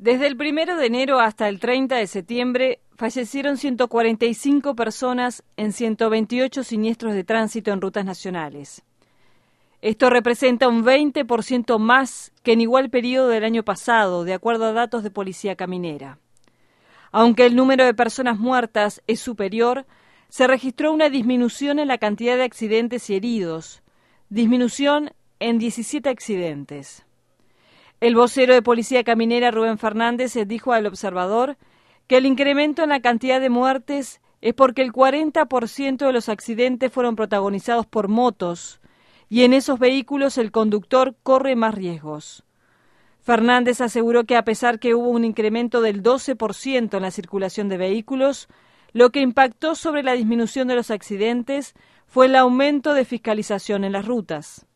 Desde el primero de enero hasta el 30 de septiembre fallecieron 145 personas en 128 siniestros de tránsito en rutas nacionales. Esto representa un 20% más que en igual periodo del año pasado, de acuerdo a datos de Policía Caminera. Aunque el número de personas muertas es superior, se registró una disminución en la cantidad de accidentes y heridos, disminución en 17 accidentes. El vocero de Policía Caminera, Rubén Fernández, eh, dijo al observador que el incremento en la cantidad de muertes es porque el 40% de los accidentes fueron protagonizados por motos y en esos vehículos el conductor corre más riesgos. Fernández aseguró que a pesar que hubo un incremento del 12% en la circulación de vehículos, lo que impactó sobre la disminución de los accidentes fue el aumento de fiscalización en las rutas.